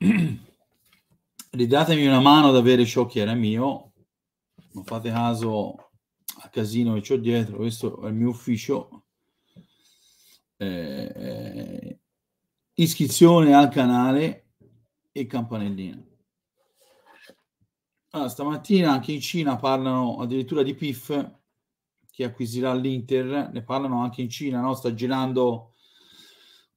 ridatemi una mano ad avere ciò che era mio, non fate caso al casino che ho dietro, questo è il mio ufficio. Eh, iscrizione al canale e campanellina. Allora, ah, stamattina anche in Cina parlano addirittura di PIF che acquisirà l'Inter, ne parlano anche in Cina, no? sta girando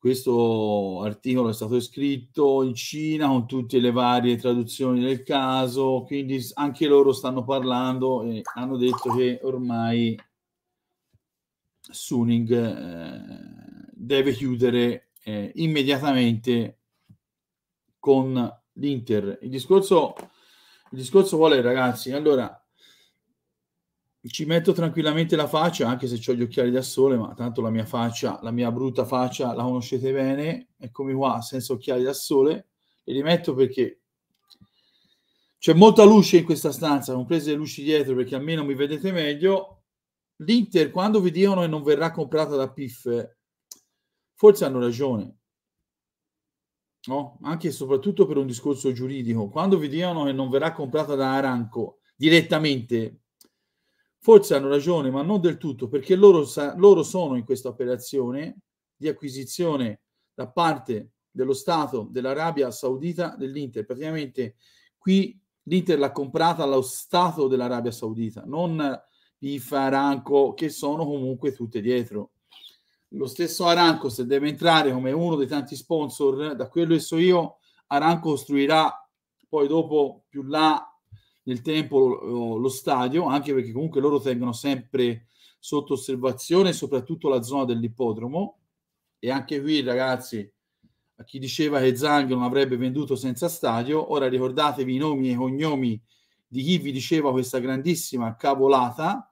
questo articolo è stato scritto in Cina con tutte le varie traduzioni del caso, quindi anche loro stanno parlando e hanno detto che ormai Suning eh, deve chiudere eh, immediatamente con l'Inter. Il discorso, il discorso qual è, ragazzi? Allora, ci metto tranquillamente la faccia, anche se ho gli occhiali da sole, ma tanto la mia faccia, la mia brutta faccia la conoscete bene, eccomi qua senza occhiali da sole, e li metto perché c'è molta luce in questa stanza, comprese le luci dietro perché almeno mi vedete meglio. L'Inter quando vi dicono che non verrà comprata da PIF, forse hanno ragione. No? Anche e soprattutto per un discorso giuridico, quando vi dicono che non verrà comprata da Aranco direttamente, Forse hanno ragione, ma non del tutto, perché loro, sa- loro sono in questa operazione di acquisizione da parte dello Stato dell'Arabia Saudita dell'Inter. Praticamente qui l'Inter l'ha comprata allo Stato dell'Arabia Saudita, non IFA, Aranco, che sono comunque tutte dietro. Lo stesso Aranco, se deve entrare come uno dei tanti sponsor, da quello che so io, Aranco costruirà poi dopo più là nel tempo lo, lo stadio, anche perché comunque loro tengono sempre sotto osservazione soprattutto la zona dell'ippodromo e anche qui ragazzi a chi diceva che Zang non avrebbe venduto senza stadio, ora ricordatevi i nomi e i cognomi di chi vi diceva questa grandissima cavolata,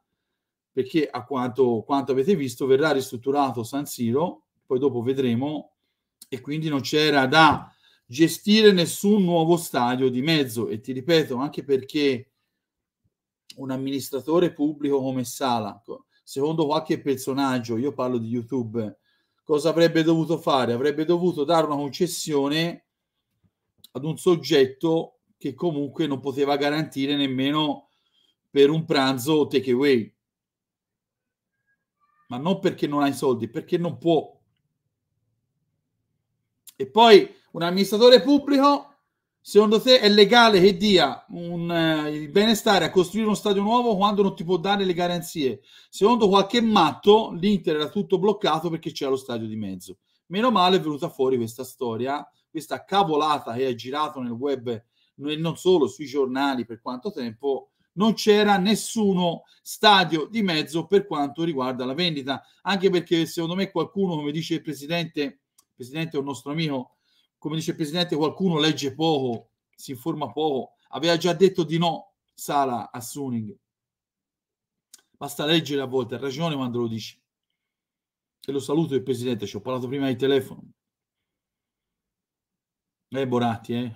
perché a quanto, quanto, avete visto verrà ristrutturato San Siro, poi dopo vedremo, e quindi non c'era da gestire nessun nuovo stadio di mezzo e ti ripeto anche perché un amministratore pubblico come Sala, secondo qualche personaggio, io parlo di YouTube, cosa avrebbe dovuto fare? Avrebbe dovuto dare una concessione ad un soggetto che comunque non poteva garantire nemmeno per un pranzo take away Ma non perché non ha i soldi, perché non può. E poi un amministratore pubblico, secondo te è legale che dia un, eh, il benestare a costruire uno stadio nuovo quando non ti può dare le garanzie? Secondo qualche matto l'Inter era tutto bloccato perché c'era lo stadio di mezzo. Meno male è venuta fuori questa storia, questa cavolata che è girato nel web e non solo sui giornali per quanto tempo non c'era nessuno stadio di mezzo per quanto riguarda la vendita, anche perché secondo me qualcuno, come dice il presidente, il presidente è un nostro amico, come dice il presidente, qualcuno legge poco, si informa poco. Aveva già detto di no Sala a Suning. Basta leggere a volte, ha ragione quando lo dice. E lo saluto il presidente, ci ho parlato prima di telefono. Eh, Boratti, eh.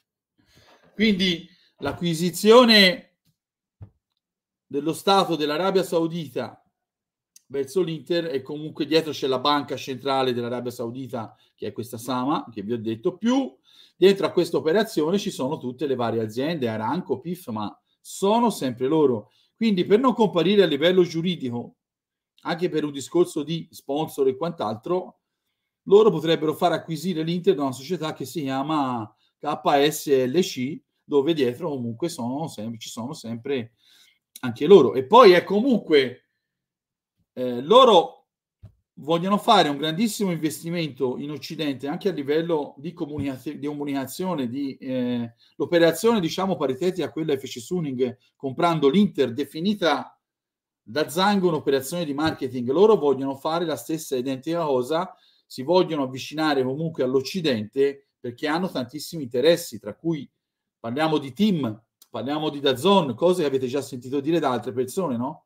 Quindi l'acquisizione dello Stato dell'Arabia Saudita verso l'Inter e comunque dietro c'è la banca centrale dell'Arabia Saudita che è questa Sama che vi ho detto più dietro a questa operazione ci sono tutte le varie aziende Aranco, PIF ma sono sempre loro quindi per non comparire a livello giuridico anche per un discorso di sponsor e quant'altro loro potrebbero far acquisire l'Inter da una società che si chiama KSLC dove dietro comunque sono sempre, ci sono sempre anche loro e poi è comunque eh, loro vogliono fare un grandissimo investimento in Occidente anche a livello di, comunica- di comunicazione, di eh, l'operazione diciamo paritetica a quella FC Suning comprando l'Inter definita da Zango un'operazione di marketing, loro vogliono fare la stessa identica cosa, si vogliono avvicinare comunque all'Occidente perché hanno tantissimi interessi, tra cui parliamo di team, parliamo di Dazon, cose che avete già sentito dire da altre persone, no?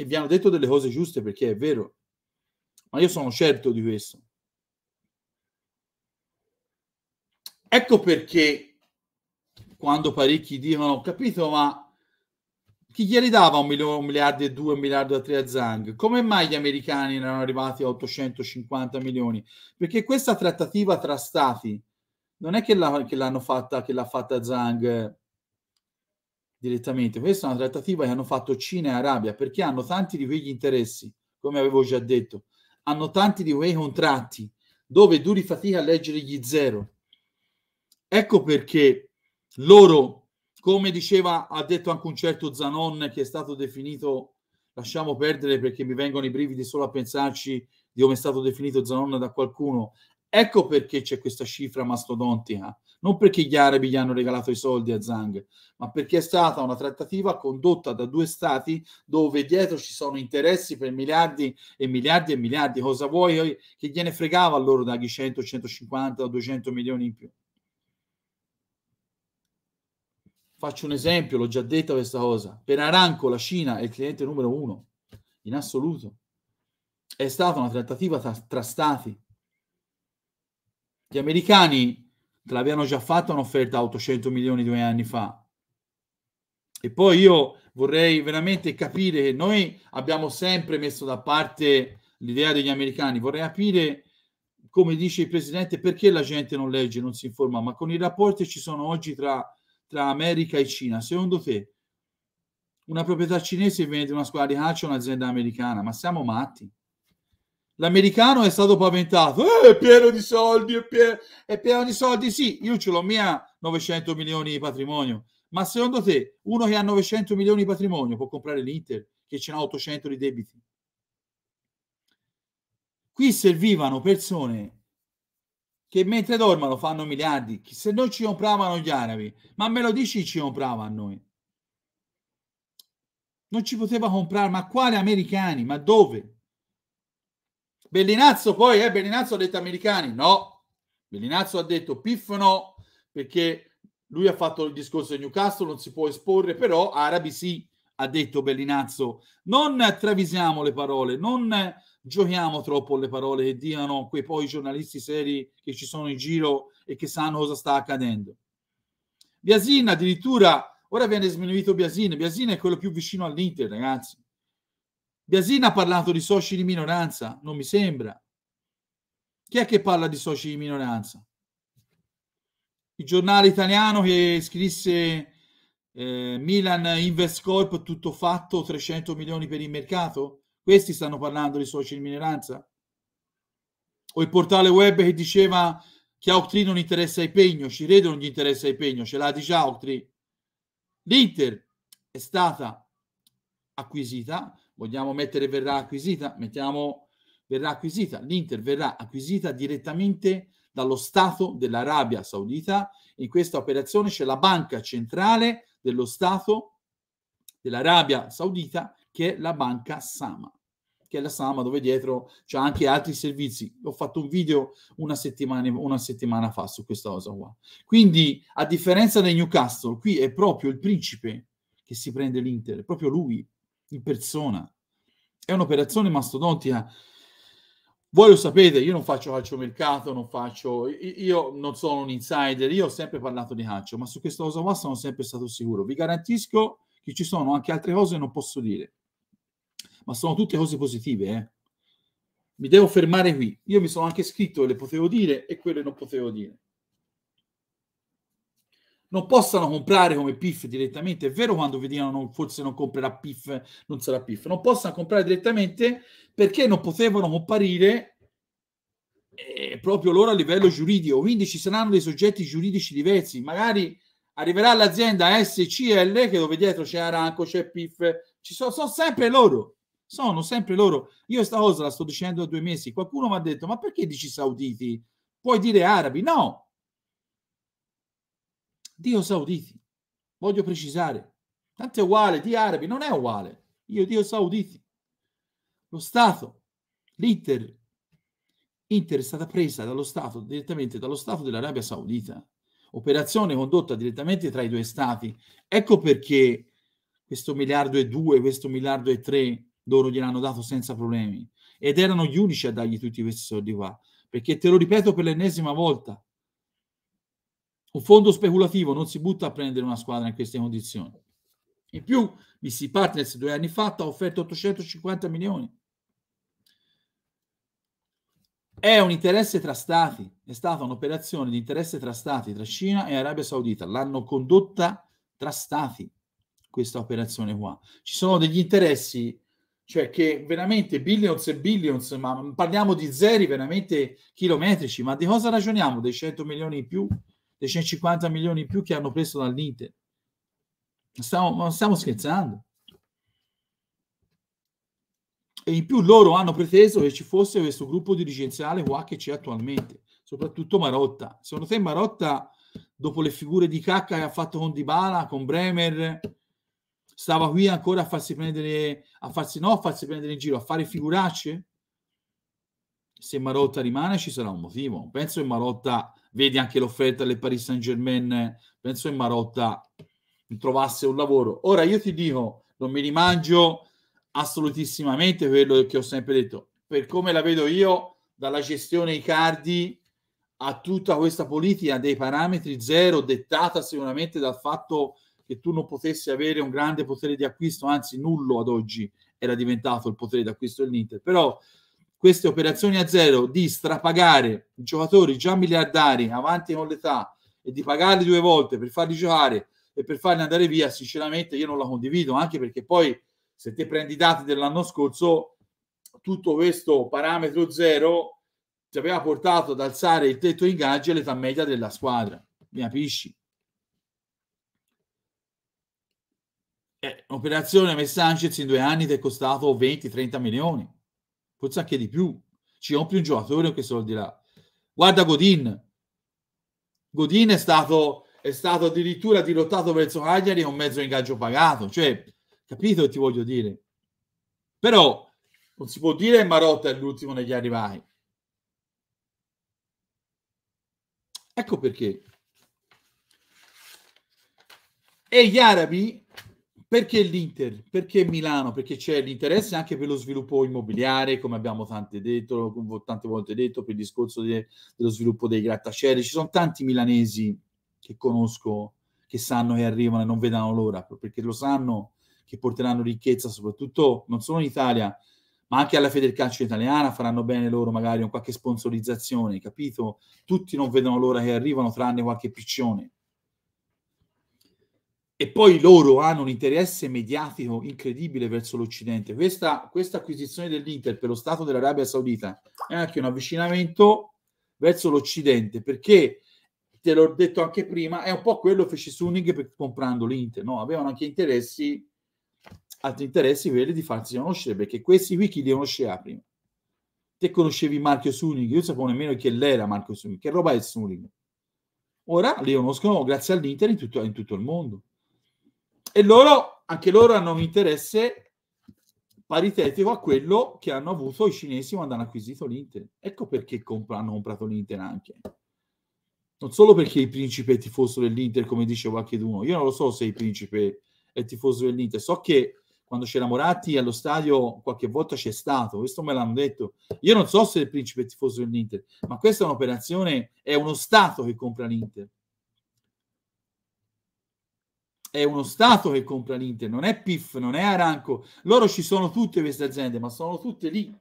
e vi hanno detto delle cose giuste perché è vero, ma io sono certo di questo. Ecco perché quando parecchi dicono, capito, ma chi glieli dava un, milione, un miliardo e due, un miliardo e tre a Zang? Come mai gli americani erano arrivati a 850 milioni? Perché questa trattativa tra stati non è che, la, che l'hanno fatta, che l'ha fatta Zang direttamente. Questa è una trattativa che hanno fatto Cina e Arabia perché hanno tanti di quegli interessi, come avevo già detto, hanno tanti di quei contratti dove duri fatica a leggere gli zero. Ecco perché loro, come diceva, ha detto anche un certo Zanon che è stato definito, lasciamo perdere perché mi vengono i brividi solo a pensarci di come è stato definito Zanon da qualcuno, ecco perché c'è questa cifra mastodontica non perché gli arabi gli hanno regalato i soldi a Zhang, ma perché è stata una trattativa condotta da due stati dove dietro ci sono interessi per miliardi e miliardi e miliardi. Cosa vuoi che gliene fregava a loro dagli 100, 150 200 milioni in più? Faccio un esempio, l'ho già detto questa cosa. Per Aranco la Cina è il cliente numero uno, in assoluto. È stata una trattativa tra, tra stati. Gli americani te l'avevano già fatta un'offerta a 800 milioni due anni fa. E poi io vorrei veramente capire che noi abbiamo sempre messo da parte l'idea degli americani, vorrei capire come dice il presidente perché la gente non legge, non si informa, ma con i rapporti che ci sono oggi tra, tra America e Cina, secondo te una proprietà cinese vende una squadra di calcio a un'azienda americana, ma siamo matti l'americano è stato paventato, eh, è pieno di soldi, è pieno, è pieno di soldi, sì, io ce l'ho mia 900 milioni di patrimonio, ma secondo te uno che ha 900 milioni di patrimonio può comprare l'Inter che ce n'ha 800 di debiti? Qui servivano persone che mentre dormono fanno miliardi, se non ci compravano gli arabi, ma me lo dici ci comprava a noi? Non ci poteva comprare, ma quali americani? Ma dove? Bellinazzo poi, eh, Bellinazzo ha detto americani, no. Bellinazzo ha detto piff no, perché lui ha fatto il discorso di Newcastle, non si può esporre, però arabi sì, ha detto Bellinazzo. Non travisiamo le parole, non giochiamo troppo le parole che diano quei poi giornalisti seri che ci sono in giro e che sanno cosa sta accadendo. Biasin addirittura, ora viene sminuito Biasin, Biasin è quello più vicino all'Inter, ragazzi. Biasina ha parlato di soci di minoranza, non mi sembra. Chi è che parla di soci di minoranza? Il giornale italiano che scrisse eh, Milan Invest Corp tutto fatto 300 milioni per il mercato? Questi stanno parlando di soci di minoranza? O il portale web che diceva che Autri non interessa ai pegno, ci credo gli interessa ai pegno, ce l'ha già Autri. L'Inter è stata acquisita Vogliamo mettere verrà acquisita? Mettiamo verrà acquisita. L'Inter verrà acquisita direttamente dallo Stato dell'Arabia Saudita. In questa operazione c'è la banca centrale dello Stato dell'Arabia Saudita che è la banca Sama che è la Sama, dove dietro c'è anche altri servizi. Ho fatto un video una settimana, una settimana, fa su questa cosa qua. Quindi, a differenza del Newcastle, qui è proprio il principe che si prende l'Inter, è proprio lui in persona. È un'operazione mastodontica. Voi lo sapete, io non faccio calcio mercato, non faccio, io non sono un insider, io ho sempre parlato di calcio, ma su questa cosa qua sono sempre stato sicuro. Vi garantisco che ci sono anche altre cose che non posso dire, ma sono tutte cose positive. Eh. Mi devo fermare qui. Io mi sono anche scritto e le potevo dire e quelle non potevo dire non possano comprare come PIF direttamente, è vero quando vi dicono forse non comprerà PIF, non sarà PIF, non possano comprare direttamente perché non potevano comparire eh, proprio loro a livello giuridico, quindi ci saranno dei soggetti giuridici diversi, magari arriverà l'azienda SCL che dove dietro c'è Aranco, c'è PIF, ci sono, sono sempre loro, sono sempre loro. Io sta cosa la sto dicendo da due mesi, qualcuno mi ha detto ma perché dici sauditi? Puoi dire arabi? No, Dio Sauditi. Voglio precisare. Tanto è uguale, di arabi non è uguale. Io Dio Sauditi. Lo Stato, l'Inter, Inter è stata presa dallo Stato, direttamente dallo Stato dell'Arabia Saudita. Operazione condotta direttamente tra i due Stati. Ecco perché questo miliardo e due, questo miliardo e tre loro gliel'hanno dato senza problemi. Ed erano gli unici a dargli tutti questi soldi qua. Perché te lo ripeto per l'ennesima volta, un fondo speculativo non si butta a prendere una squadra in queste condizioni. In più, BC Partners due anni fa ha offerto 850 milioni. È un interesse tra stati, è stata un'operazione di interesse tra stati, tra Cina e Arabia Saudita. L'hanno condotta tra stati, questa operazione qua. Ci sono degli interessi, cioè che veramente billions e billions, ma parliamo di zeri veramente chilometrici, ma di cosa ragioniamo? Dei 100 milioni in più? dei 150 milioni in più che hanno preso dall'Inter. Stiamo, non stiamo scherzando. E in più loro hanno preteso che ci fosse questo gruppo dirigenziale qua che c'è attualmente, soprattutto Marotta. Secondo te Marotta, dopo le figure di cacca che ha fatto con Dybala, con Bremer, stava qui ancora a farsi prendere, a farsi no, a farsi prendere in giro, a fare figuracce? Se Marotta rimane ci sarà un motivo. penso che Marotta vedi anche l'offerta del Paris Saint Germain, penso in Marotta trovasse un lavoro. Ora io ti dico, non mi rimangio assolutissimamente quello che ho sempre detto, per come la vedo io, dalla gestione Icardi a tutta questa politica dei parametri zero, dettata sicuramente dal fatto che tu non potessi avere un grande potere di acquisto, anzi nullo ad oggi era diventato il potere d'acquisto dell'Inter, però queste operazioni a zero di strapagare giocatori già miliardari avanti con l'età e di pagarli due volte per farli giocare e per farli andare via, sinceramente io non la condivido, anche perché poi se te prendi i dati dell'anno scorso, tutto questo parametro zero ti aveva portato ad alzare il tetto ingaggio e l'età media della squadra, mi capisci? Eh, operazione Messanchez in due anni ti è costato 20-30 milioni forse anche di più. Ci compri un giocatore con che soldi là. Guarda Godin. Godin è stato, è stato addirittura dirottato verso Cagliari con mezzo ingaggio pagato. Cioè, capito che ti voglio dire? Però non si può dire che Marotta è l'ultimo negli arrivati. Ecco perché. E gli arabi perché l'Inter? Perché Milano? Perché c'è l'interesse anche per lo sviluppo immobiliare, come abbiamo tante, detto, tante volte detto, per il discorso de, dello sviluppo dei grattacieli. Ci sono tanti milanesi che conosco, che sanno che arrivano e non vedono l'ora, perché lo sanno che porteranno ricchezza, soprattutto non solo in Italia, ma anche alla Federcalcio italiana faranno bene loro magari con qualche sponsorizzazione, capito? Tutti non vedono l'ora che arrivano, tranne qualche piccione e poi loro hanno un interesse mediatico incredibile verso l'Occidente. Questa, questa acquisizione dell'Inter per lo Stato dell'Arabia Saudita è anche un avvicinamento verso l'Occidente, perché, te l'ho detto anche prima, è un po' quello che fece Suning comprando l'Inter, no? avevano anche interessi, altri interessi, quelli di farsi conoscere, perché questi qui chi li conosceva ah, prima? Te conoscevi Marco Suning, io sapevo nemmeno chi era Marco Suning, che roba è Suning? Ora li conoscono grazie all'Inter in tutto, in tutto il mondo e loro, anche loro hanno un interesse paritetico a quello che hanno avuto i cinesi quando hanno acquisito l'Inter. Ecco perché comp- hanno comprato l'Inter anche. Non solo perché il principe è tifoso dell'Inter, come dice qualcuno. Io non lo so se il principe è tifoso dell'Inter. So che quando c'era Moratti allo stadio qualche volta c'è stato, questo me l'hanno detto. Io non so se il principe è tifoso dell'Inter, ma questa è un'operazione, è uno Stato che compra l'Inter è uno Stato che compra l'Inter, non è PIF, non è Aranco. Loro ci sono tutte queste aziende, ma sono tutte lì,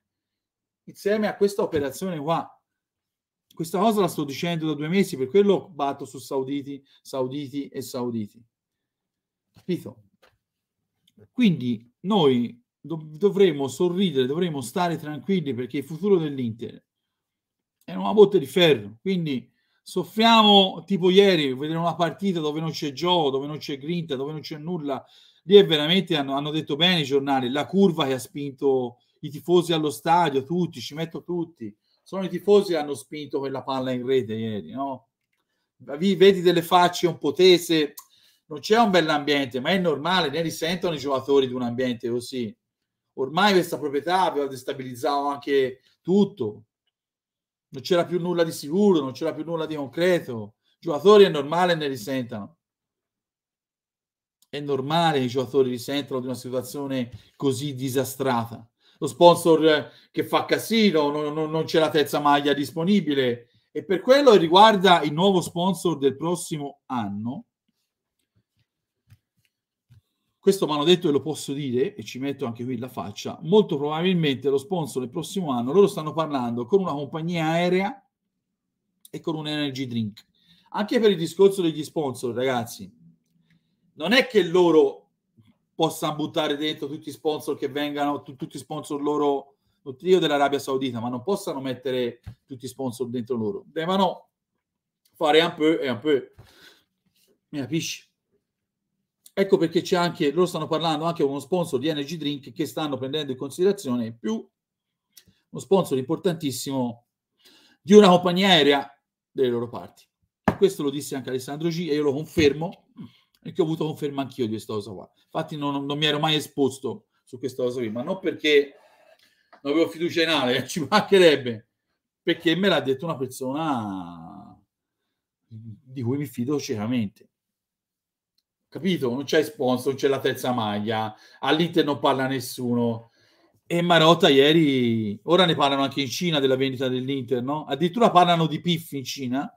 insieme a questa operazione qua. Questa cosa la sto dicendo da due mesi, per quello batto su sauditi, sauditi e sauditi. Capito? Quindi noi dov- dovremo sorridere, dovremo stare tranquilli perché il futuro dell'Inter è una botte di ferro. Quindi soffriamo tipo ieri, vedere una partita dove non c'è gioco, dove non c'è grinta, dove non c'è nulla, lì è veramente, hanno, hanno detto bene i giornali, la curva che ha spinto i tifosi allo stadio, tutti, ci metto tutti, sono i tifosi che hanno spinto quella palla in rete ieri, no? Vi, vedi delle facce un po' tese, non c'è un bell'ambiente, ma è normale, ne risentono i giocatori di un ambiente così. Ormai questa proprietà aveva destabilizzato anche tutto, non c'era più nulla di sicuro, non c'era più nulla di concreto. I giocatori è normale ne risentano. È normale che i giocatori risentano di una situazione così disastrata. Lo sponsor che fa casino, non, non, non c'è la terza maglia disponibile e per quello che riguarda il nuovo sponsor del prossimo anno questo detto e lo posso dire, e ci metto anche qui la faccia, molto probabilmente lo sponsor del prossimo anno, loro stanno parlando con una compagnia aerea e con un energy drink. Anche per il discorso degli sponsor, ragazzi, non è che loro possano buttare dentro tutti i sponsor che vengano, tu, tutti i sponsor loro, io dell'Arabia Saudita, ma non possano mettere tutti i sponsor dentro loro. Devono fare un po' e un po'. Mi capisci? Ecco perché c'è anche, loro stanno parlando anche con uno sponsor di Energy Drink che stanno prendendo in considerazione in più uno sponsor importantissimo di una compagnia aerea delle loro parti. Questo lo disse anche Alessandro G e io lo confermo perché ho avuto conferma anch'io di questa cosa qua. Infatti non, non mi ero mai esposto su questa cosa qui, ma non perché non avevo fiducia in Ale, ci mancherebbe, perché me l'ha detto una persona di cui mi fido ciecamente capito? Non c'è sponsor, c'è la terza maglia, all'Inter non parla nessuno. E Marotta ieri, ora ne parlano anche in Cina della vendita dell'Inter, no? Addirittura parlano di Piff in Cina.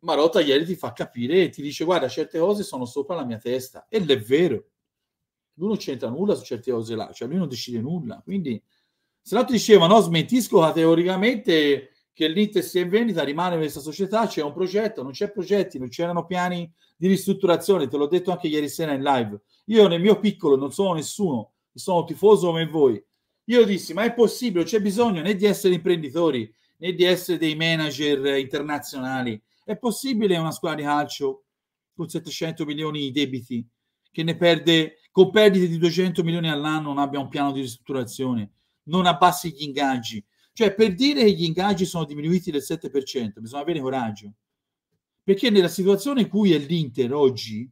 Marotta ieri ti fa capire e ti dice guarda, certe cose sono sopra la mia testa. E è vero. Lui non c'entra nulla su certe cose là, cioè lui non decide nulla. Quindi, se no ti diceva no, smentisco categoricamente che l'Inter sia in vendita, rimane questa società, c'è un progetto, non c'è progetti, non c'erano piani di ristrutturazione, te l'ho detto anche ieri sera in live. Io nel mio piccolo non sono nessuno, sono tifoso come voi. Io dissi, ma è possibile, c'è bisogno né di essere imprenditori, né di essere dei manager internazionali. È possibile una squadra di calcio con 700 milioni di debiti, che ne perde, con perdite di 200 milioni all'anno, non abbia un piano di ristrutturazione, non abbassi gli ingaggi, cioè, per dire che gli ingaggi sono diminuiti del 7%, bisogna avere coraggio. Perché nella situazione in cui è l'Inter oggi,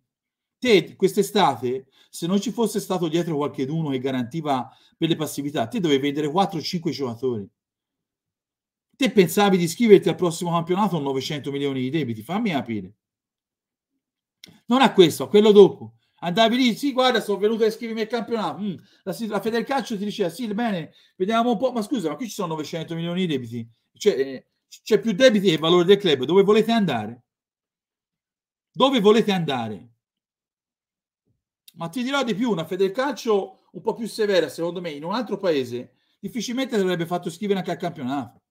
te quest'estate, se non ci fosse stato dietro qualcheduno che garantiva per le passività, te dovevi vendere 4-5 giocatori. Te pensavi di iscriverti al prossimo campionato con 900 milioni di debiti, fammi capire. Non a questo, a quello dopo andavi lì, sì, guarda, sono venuto a iscrivermi al campionato. Mm, la, la Federcalcio ti diceva, sì, bene, vediamo un po', ma scusa, ma qui ci sono 900 milioni di debiti, cioè, eh, c'è più debiti che il valore del club, dove volete andare? Dove volete andare? Ma ti dirò di più, una Federcalcio un po' più severa, secondo me, in un altro paese, difficilmente avrebbe fatto scrivere anche al campionato.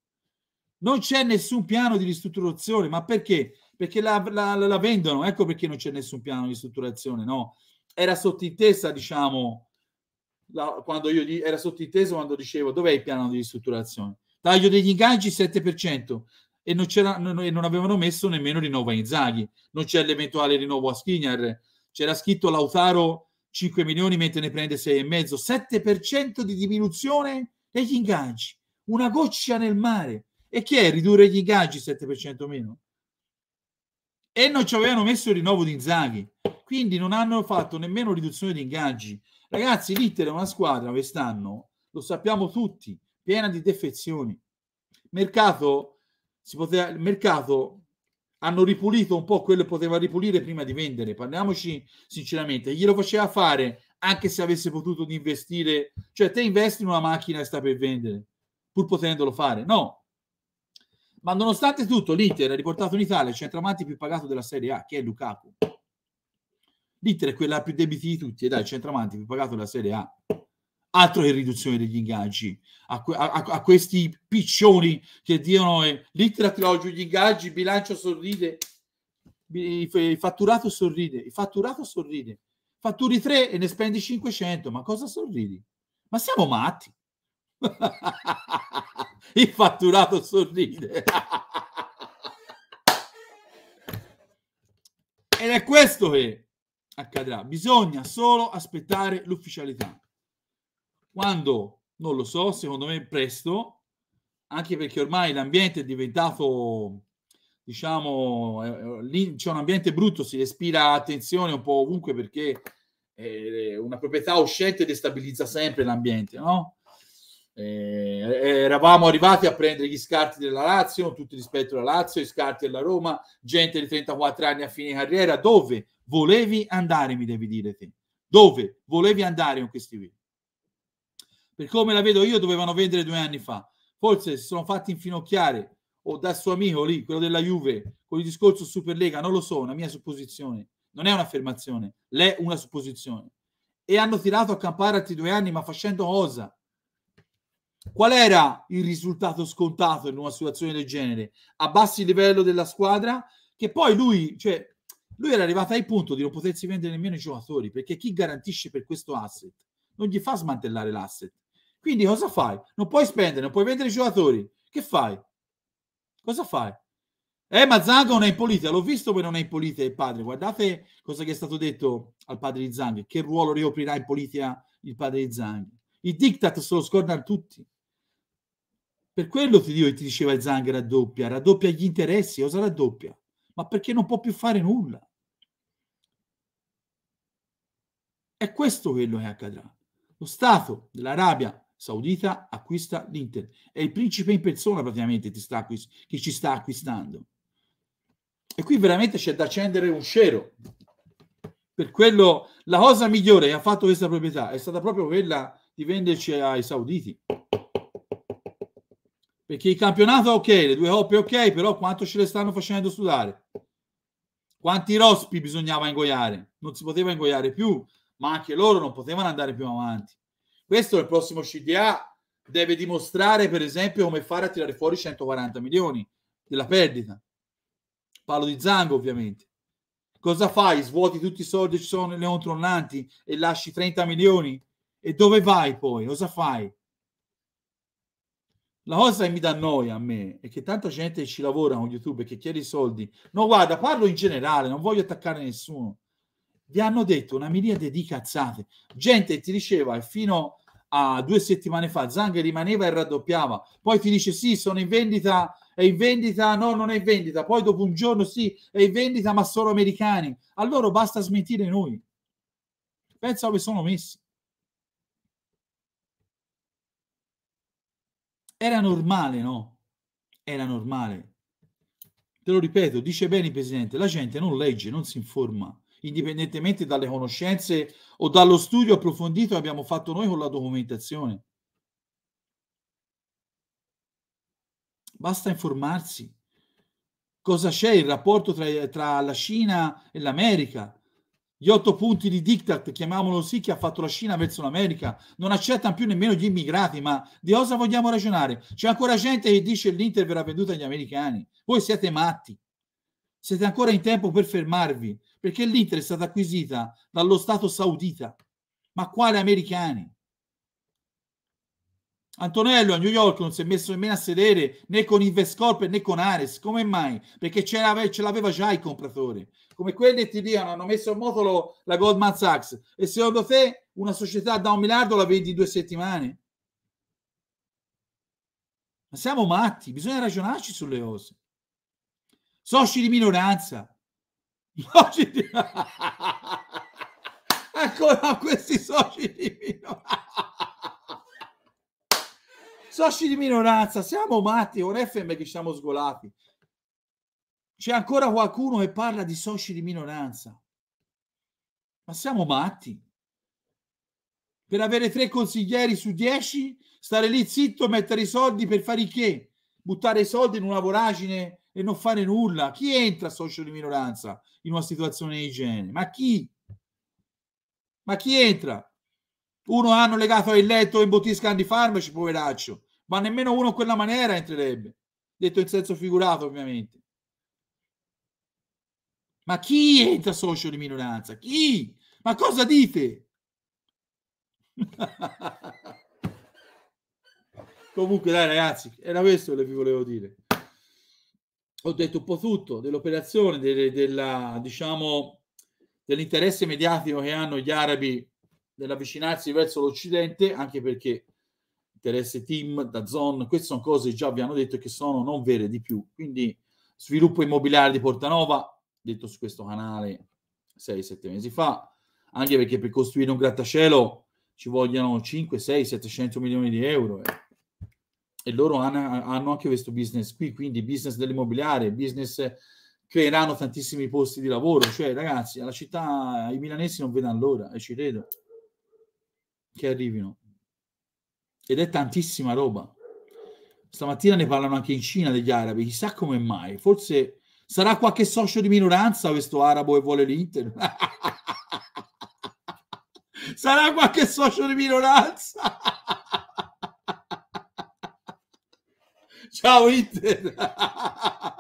Non c'è nessun piano di ristrutturazione, ma perché? perché la, la, la, vendono, ecco perché non c'è nessun piano di strutturazione, no? Era sottintesa, diciamo, la, quando io era sottinteso quando dicevo dov'è il piano di strutturazione? Taglio degli ingaggi 7% e non, c'era, non, non avevano messo nemmeno rinnovo a Inzaghi, non c'è l'eventuale rinnovo a Skinner, c'era scritto Lautaro 5 milioni mentre ne prende 6 e mezzo, 7% di diminuzione degli ingaggi, una goccia nel mare. E chi è ridurre gli ingaggi 7% meno? e non ci avevano messo il rinnovo di Inzaghi quindi non hanno fatto nemmeno riduzione di ingaggi ragazzi l'Inter è una squadra quest'anno lo sappiamo tutti piena di defezioni mercato si poteva il mercato hanno ripulito un po' quello che poteva ripulire prima di vendere parliamoci sinceramente glielo faceva fare anche se avesse potuto investire cioè te investi in una macchina e sta per vendere pur potendolo fare no ma nonostante tutto, l'Inter ha riportato in Italia il centravanti più pagato della Serie A, che è Lukaku. L'Inter è quella più debiti di tutti, e dai, il centravanti più pagato della Serie A. Altro che riduzione degli ingaggi, a, a, a questi piccioni che dicono eh, l'Inter ha tirato giù gli ingaggi, il bilancio sorride, il fatturato sorride, il fatturato sorride. Fatturi 3 e ne spendi 500, ma cosa sorridi? Ma siamo matti. Il fatturato sorride. Ed è questo che accadrà. Bisogna solo aspettare l'ufficialità. Quando non lo so, secondo me presto, anche perché ormai l'ambiente è diventato, diciamo, eh, eh, lì c'è un ambiente brutto, si respira attenzione un po' ovunque perché una proprietà uscente destabilizza sempre l'ambiente, no? Eh, eravamo arrivati a prendere gli scarti della Lazio, con tutto rispetto alla Lazio, gli scarti della Roma, gente di 34 anni a fine carriera, dove volevi andare, mi devi dire te, dove volevi andare con questi video. Per come la vedo io, dovevano vendere due anni fa, forse si sono fatti infinocchiare o dal suo amico lì, quello della Juve, con il discorso Superlega, non lo so, una mia supposizione, non è un'affermazione, l'è una supposizione. E hanno tirato a campare altri due anni, ma facendo cosa? Qual era il risultato scontato in una situazione del genere? Abbassi il livello della squadra, che poi lui, cioè, lui era arrivato al punto di non potersi vendere nemmeno i giocatori, perché chi garantisce per questo asset? Non gli fa smantellare l'asset. Quindi cosa fai? Non puoi spendere, non puoi vendere i giocatori. Che fai? Cosa fai? Eh, ma Zanga non è in politica, l'ho visto che non è in politica il padre. Guardate cosa che è stato detto al padre di Zanga, che ruolo rioprirà in politica il padre di Zanga. I diktat se lo scordano tutti. Per quello ti dico ti diceva il Zang raddoppia, raddoppia gli interessi, cosa raddoppia? Ma perché non può più fare nulla? È questo quello che accadrà. Lo Stato dell'Arabia Saudita acquista l'Inter. È il principe in persona praticamente sta, che ci sta acquistando. E qui veramente c'è da accendere un cero. Per quello la cosa migliore che ha fatto questa proprietà è stata proprio quella di venderci ai sauditi. Perché il campionato ok, le due coppe ok, però quanto ce le stanno facendo sudare? Quanti rospi bisognava ingoiare? Non si poteva ingoiare più, ma anche loro non potevano andare più avanti. Questo è il prossimo CDA deve dimostrare, per esempio, come fare a tirare fuori 140 milioni della perdita. Parlo di Zango, ovviamente. Cosa fai? Svuoti tutti i soldi che ci sono nelle ontronanti e lasci 30 milioni e dove vai poi? Cosa fai? La cosa che mi dà noia a me è che tanta gente ci lavora con YouTube e che chiede i soldi. No, guarda, parlo in generale, non voglio attaccare nessuno. Vi hanno detto una miriade di cazzate. Gente ti diceva fino a due settimane fa Zang rimaneva e raddoppiava. Poi ti dice sì, sono in vendita, è in vendita, no, non è in vendita. Poi dopo un giorno sì, è in vendita, ma sono americani. Allora basta smentire noi. Pensa dove sono messi. Era normale, no? Era normale. Te lo ripeto, dice bene il Presidente, la gente non legge, non si informa, indipendentemente dalle conoscenze o dallo studio approfondito che abbiamo fatto noi con la documentazione. Basta informarsi. Cosa c'è il rapporto tra, tra la Cina e l'America? Gli otto punti di diktat, chiamiamolo così, che ha fatto la Cina verso l'America, non accettano più nemmeno gli immigrati, ma di cosa vogliamo ragionare? C'è ancora gente che dice l'Inter verrà venduta agli americani. Voi siete matti, siete ancora in tempo per fermarvi, perché l'Inter è stata acquisita dallo Stato saudita. Ma quale americani? Antonello a New York non si è messo nemmeno a sedere né con Investcorp né con Ares. Come mai? Perché c'era, ce l'aveva già il compratore. Come quelli ti dicono, hanno messo a motolo la Goldman Sachs. E secondo te una società da un miliardo la vedi in due settimane? Ma siamo matti, bisogna ragionarci sulle cose. Soci di minoranza. Soci di... Ancora questi soci di minoranza. Soci di minoranza, siamo matti, è un FM che siamo sgolati. C'è ancora qualcuno che parla di soci di minoranza. Ma siamo matti. Per avere tre consiglieri su dieci, stare lì zitto e mettere i soldi per fare che? Buttare i soldi in una voragine e non fare nulla. Chi entra socio di minoranza in una situazione di igiene? Ma chi? Ma chi entra? uno hanno legato il letto in bottisca di farmaci, poveraccio, ma nemmeno uno in quella maniera entrerebbe, detto in senso figurato ovviamente. Ma chi entra socio di minoranza? Chi? Ma cosa dite? Comunque dai ragazzi, era questo che vi volevo dire. Ho detto un po' tutto dell'operazione, della, diciamo, dell'interesse mediatico che hanno gli arabi dell'avvicinarsi verso l'Occidente, anche perché interesse team, da zone, queste sono cose già vi hanno detto che sono non vere di più. Quindi sviluppo immobiliare di Portanova, detto su questo canale 6-7 mesi fa, anche perché per costruire un grattacielo ci vogliono 5, 6, 700 milioni di euro. Eh. E loro hanno, hanno anche questo business qui, quindi business dell'immobiliare, business creeranno tantissimi posti di lavoro. Cioè, ragazzi, alla città i milanesi non vedono l'ora, e ci credo che arrivino. Ed è tantissima roba. Stamattina ne parlano anche in Cina degli arabi, chissà come mai. Forse sarà qualche socio di minoranza questo arabo che vuole l'Inter. sarà qualche socio di minoranza. Ciao Inter.